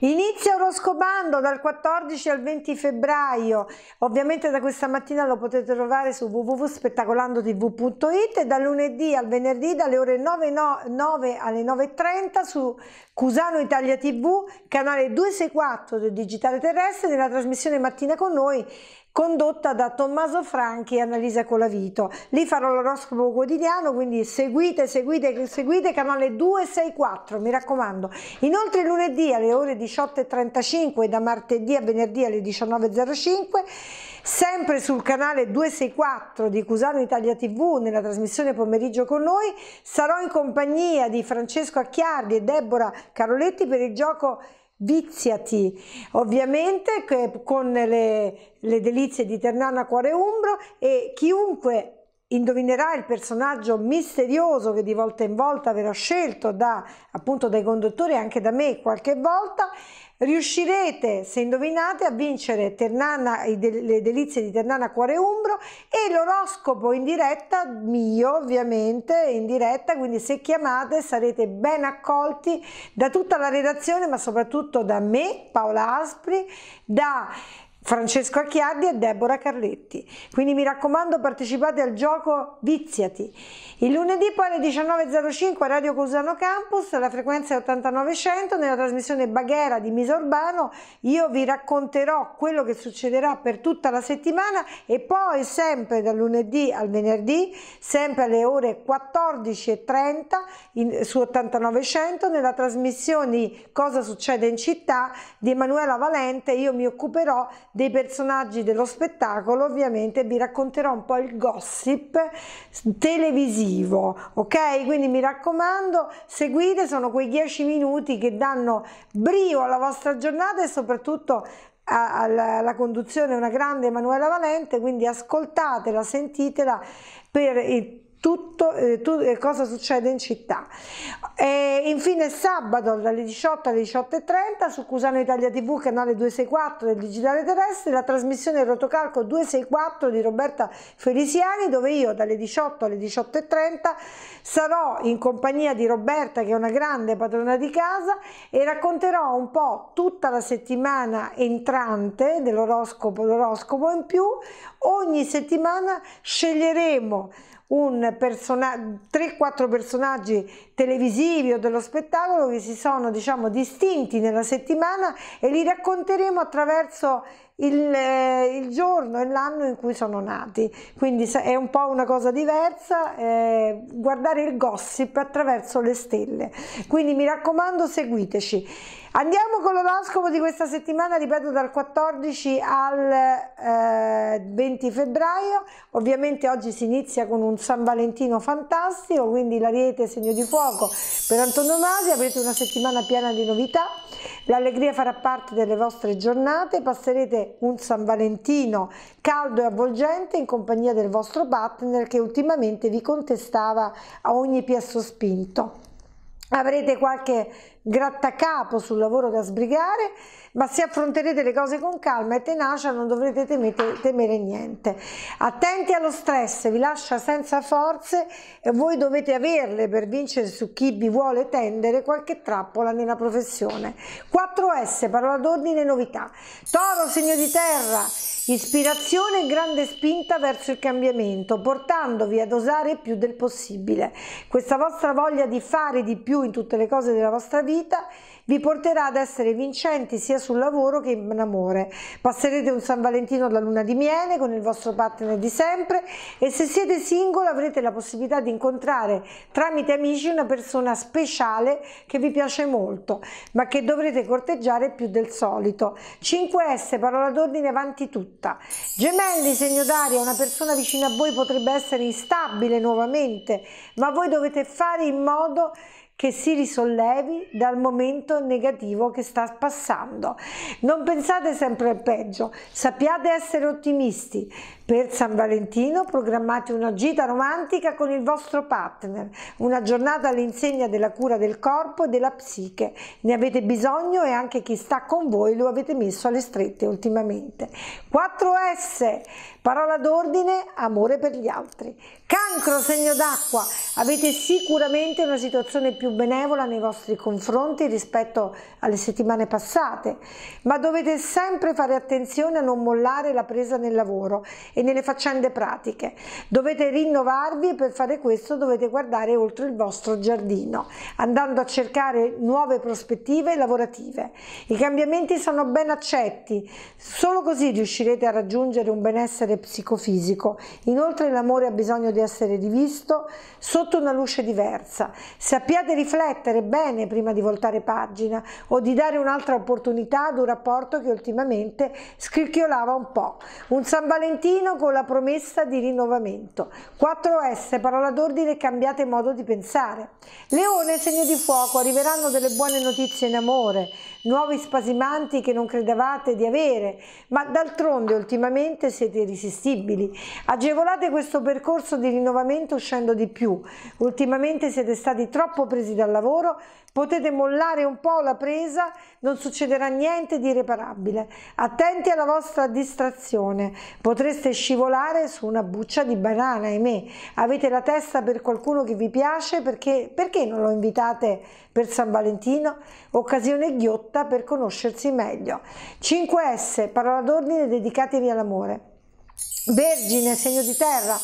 Inizia Oroscopando dal 14 al 20 febbraio, ovviamente da questa mattina lo potete trovare su www.spettacolandotv.it e da lunedì al venerdì dalle ore 9, 9 alle 9.30 su Cusano Italia TV, canale 264 del Digitale Terrestre, nella trasmissione Mattina con noi condotta da Tommaso Franchi e Annalisa Colavito. Lì farò l'oroscopo quotidiano, quindi seguite, seguite, seguite canale 264, mi raccomando. Inoltre lunedì alle ore 18 18.35 da martedì a venerdì alle 19.05, sempre sul canale 264 di Cusano Italia TV nella trasmissione pomeriggio con noi, sarò in compagnia di Francesco Acchiardi e Deborah Caroletti per il gioco Viziati, ovviamente con le, le delizie di Ternana Cuore Umbro e chiunque indovinerà il personaggio misterioso che di volta in volta verrà scelto da, appunto dai conduttori e anche da me qualche volta, riuscirete, se indovinate, a vincere Ternana, le delizie di Ternana Cuore Umbro e l'oroscopo in diretta, mio ovviamente, in diretta, quindi se chiamate sarete ben accolti da tutta la redazione, ma soprattutto da me, Paola Aspri, da Francesco Acchiardi e Deborah Carletti. Quindi mi raccomando partecipate al gioco Viziati. Il lunedì poi alle 19.05 a Radio Cusano Campus, la frequenza 8900, nella trasmissione Baghera di Misa io vi racconterò quello che succederà per tutta la settimana e poi sempre dal lunedì al venerdì, sempre alle ore 14.30 su 8900, nella trasmissione Cosa succede in città di Emanuela Valente, io mi occuperò dei personaggi dello spettacolo ovviamente vi racconterò un po' il gossip televisivo ok quindi mi raccomando seguite sono quei 10 minuti che danno brio alla vostra giornata e soprattutto alla conduzione una grande Emanuela Valente quindi ascoltatela sentitela per il tutto, eh, tu, eh, cosa succede in città. E infine sabato dalle 18 alle 18.30 su Cusano Italia TV, canale 264 del Digitale Terrestre, la trasmissione Rotocalco 264 di Roberta Felisiani, dove io dalle 18 alle 18.30 sarò in compagnia di Roberta, che è una grande padrona di casa, e racconterò un po' tutta la settimana entrante dell'oroscopo, l'oroscopo in più. Ogni settimana sceglieremo un persona 3-4 personaggi televisivi o dello spettacolo che si sono diciamo distinti nella settimana e li racconteremo attraverso il, eh, il giorno e l'anno in cui sono nati, quindi è un po' una cosa diversa eh, guardare il gossip attraverso le stelle, quindi mi raccomando seguiteci. Andiamo con l'oroscopo di questa settimana, ripeto dal 14 al eh, 20 febbraio, ovviamente oggi si inizia con un San Valentino fantastico, quindi l'ariete segno di fuoco per antonomasia, avrete una settimana piena di novità, l'allegria farà parte delle vostre giornate, passerete un San Valentino caldo e avvolgente in compagnia del vostro partner che ultimamente vi contestava a ogni piè spinto avrete qualche grattacapo sul lavoro da sbrigare, ma se affronterete le cose con calma e tenacia non dovrete temete, temere niente. Attenti allo stress, vi lascia senza forze e voi dovete averle per vincere su chi vi vuole tendere qualche trappola nella professione. 4S, parola d'ordine novità. Toro, segno di terra, Ispirazione e grande spinta verso il cambiamento, portandovi ad osare più del possibile. Questa vostra voglia di fare di più in tutte le cose della vostra vita vi porterà ad essere vincenti sia sul lavoro che in amore. Passerete un San Valentino alla luna di miele con il vostro partner di sempre e se siete single avrete la possibilità di incontrare tramite amici una persona speciale che vi piace molto, ma che dovrete corteggiare più del solito. 5S, parola d'ordine avanti tutta. Gemelli, segno d'aria, una persona vicina a voi potrebbe essere instabile nuovamente, ma voi dovete fare in modo che si risollevi dal momento negativo che sta passando. Non pensate sempre al peggio, sappiate essere ottimisti. Per San Valentino programmate una gita romantica con il vostro partner, una giornata all'insegna della cura del corpo e della psiche. Ne avete bisogno e anche chi sta con voi lo avete messo alle strette ultimamente. 4S, parola d'ordine, amore per gli altri. Cancro, segno d'acqua, avete sicuramente una situazione più più benevola nei vostri confronti rispetto alle settimane passate, ma dovete sempre fare attenzione a non mollare la presa nel lavoro e nelle faccende pratiche. Dovete rinnovarvi e per fare questo dovete guardare oltre il vostro giardino, andando a cercare nuove prospettive lavorative. I cambiamenti sono ben accetti, solo così riuscirete a raggiungere un benessere psicofisico. Inoltre l'amore ha bisogno di essere rivisto sotto una luce diversa. Sappiate riflettere bene prima di voltare pagina o di dare un'altra opportunità ad un rapporto che ultimamente scricchiolava un po'. Un San Valentino con la promessa di rinnovamento. 4S, parola d'ordine, cambiate modo di pensare. Leone, segno di fuoco, arriveranno delle buone notizie in amore, nuovi spasimanti che non credevate di avere, ma d'altronde ultimamente siete irresistibili. Agevolate questo percorso di rinnovamento uscendo di più. Ultimamente siete stati troppo presenti presi dal lavoro, potete mollare un po' la presa, non succederà niente di irreparabile. Attenti alla vostra distrazione, potreste scivolare su una buccia di banana, ahimè. Avete la testa per qualcuno che vi piace, perché, perché non lo invitate per San Valentino? Occasione ghiotta per conoscersi meglio. 5S, parola d'ordine, dedicatevi all'amore. Vergine, segno di terra,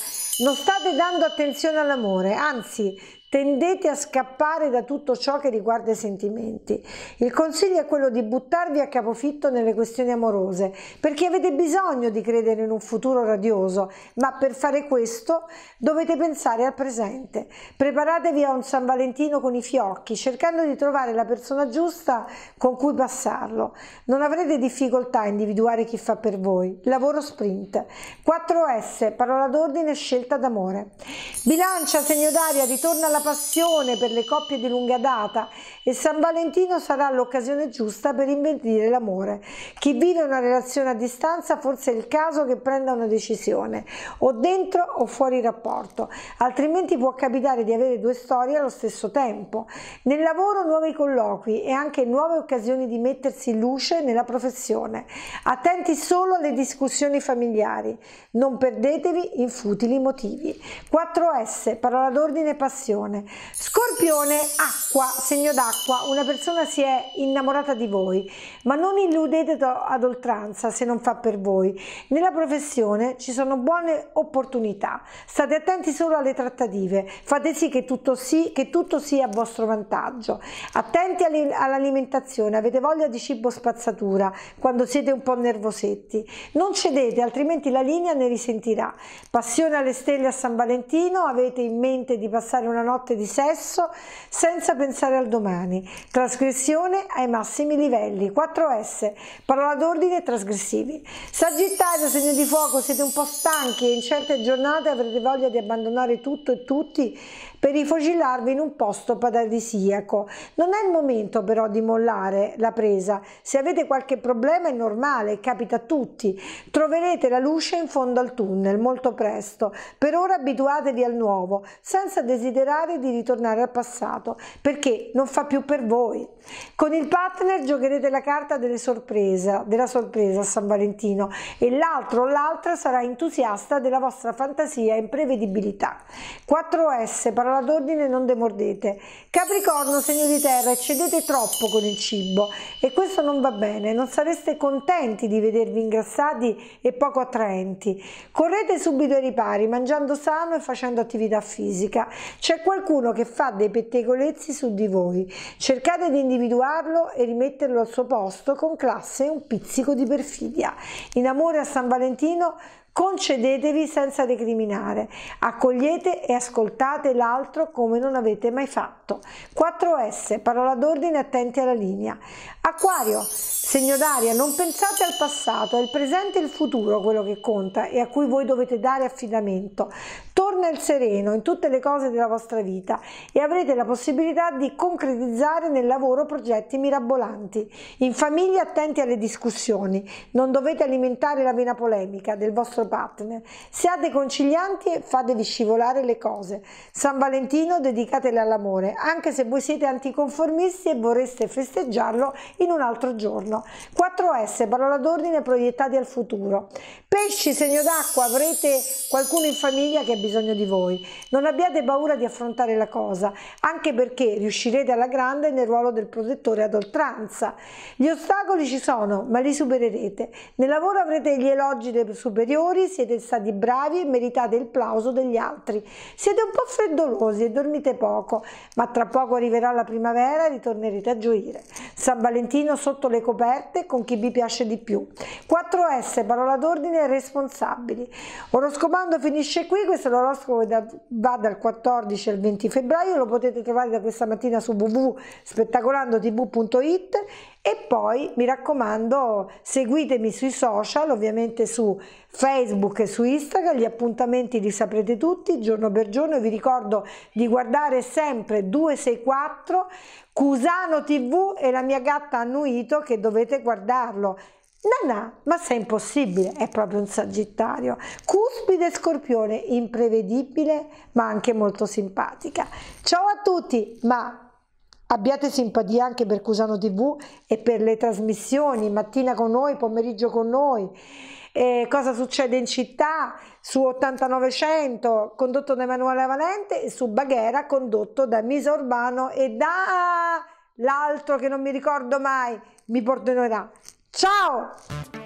non state dando attenzione all'amore, anzi tendete a scappare da tutto ciò che riguarda i sentimenti. Il consiglio è quello di buttarvi a capofitto nelle questioni amorose, perché avete bisogno di credere in un futuro radioso, ma per fare questo dovete pensare al presente. Preparatevi a un San Valentino con i fiocchi, cercando di trovare la persona giusta con cui passarlo. Non avrete difficoltà a individuare chi fa per voi. Lavoro sprint. 4S, parola d'ordine, scelta d'amore. Bilancia, segno d'aria, ritorna alla passione per le coppie di lunga data e San Valentino sarà l'occasione giusta per invertire l'amore. Chi vive una relazione a distanza forse è il caso che prenda una decisione, o dentro o fuori rapporto, altrimenti può capitare di avere due storie allo stesso tempo. Nel lavoro nuovi colloqui e anche nuove occasioni di mettersi in luce nella professione. Attenti solo alle discussioni familiari, non perdetevi in futili motivi. 4S, parola d'ordine passione scorpione. Scorpione, acqua, segno d'acqua, una persona si è innamorata di voi, ma non illudete ad oltranza se non fa per voi. Nella professione ci sono buone opportunità, state attenti solo alle trattative, fate sì che tutto, sì, che tutto sia a vostro vantaggio. Attenti all'alimentazione, avete voglia di cibo spazzatura quando siete un po' nervosetti. Non cedete, altrimenti la linea ne risentirà. Passione alle stelle a San Valentino, avete in mente di passare una notte notte di sesso senza pensare al domani. Trasgressione ai massimi livelli. 4S, parola d'ordine trasgressivi. Sagittario, segno di fuoco, siete un po' stanchi e in certe giornate avrete voglia di abbandonare tutto e tutti per rifocilarvi in un posto paradisiaco. Non è il momento però di mollare la presa. Se avete qualche problema è normale, capita a tutti. Troverete la luce in fondo al tunnel molto presto. Per ora abituatevi al nuovo, senza desiderare di ritornare al passato, perché non fa più per voi. Con il partner giocherete la carta delle sorprese, della sorpresa a San Valentino e l'altro o l'altra sarà entusiasta della vostra fantasia e imprevedibilità. 4S parola parola d'ordine non demordete. Capricorno, segno di terra, eccedete troppo con il cibo e questo non va bene, non sareste contenti di vedervi ingrassati e poco attraenti. Correte subito ai ripari, mangiando sano e facendo attività fisica. C'è qualcuno che fa dei pettegolezzi su di voi. Cercate di individuarlo e rimetterlo al suo posto con classe e un pizzico di perfidia. In amore a San Valentino concedetevi senza recriminare, accogliete e ascoltate l'altro come non avete mai fatto. 4S, parola d'ordine, attenti alla linea. Acquario, segno d'aria, non pensate al passato, è il presente e il futuro quello che conta e a cui voi dovete dare affidamento. Torna il sereno in tutte le cose della vostra vita e avrete la possibilità di concretizzare nel lavoro progetti mirabolanti. In famiglia attenti alle discussioni, non dovete alimentare la vena polemica del vostro partner. Siate concilianti e fatevi scivolare le cose. San Valentino dedicatele all'amore, anche se voi siete anticonformisti e vorreste festeggiarlo in un altro giorno. 4S, parola d'ordine proiettati al futuro. Pesci, segno d'acqua, avrete qualcuno in famiglia che bisogno di voi. Non abbiate paura di affrontare la cosa, anche perché riuscirete alla grande nel ruolo del protettore ad oltranza. Gli ostacoli ci sono, ma li supererete. Nel lavoro avrete gli elogi dei superiori, siete stati bravi e meritate il plauso degli altri. Siete un po' freddolosi e dormite poco, ma tra poco arriverà la primavera e ritornerete a gioire. San Valentino sotto le coperte con chi vi piace di più. 4S, parola d'ordine, responsabili. Oroscomando finisce qui, questo l'oroscopo va dal 14 al 20 febbraio, lo potete trovare da questa mattina su www.spettacolandotv.it e poi mi raccomando seguitemi sui social, ovviamente su Facebook e su Instagram, gli appuntamenti li saprete tutti giorno per giorno, vi ricordo di guardare sempre 264 Cusano TV e la mia gatta Annuito che dovete guardarlo Nanà, ma sei impossibile, è proprio un sagittario. Cuspide scorpione, imprevedibile ma anche molto simpatica. Ciao a tutti, ma abbiate simpatia anche per Cusano TV e per le trasmissioni, mattina con noi, pomeriggio con noi. Eh, cosa succede in città su 8900 condotto da Emanuele Valente e su Baghera condotto da Misa Urbano e da l'altro che non mi ricordo mai mi perdonerà Tchau!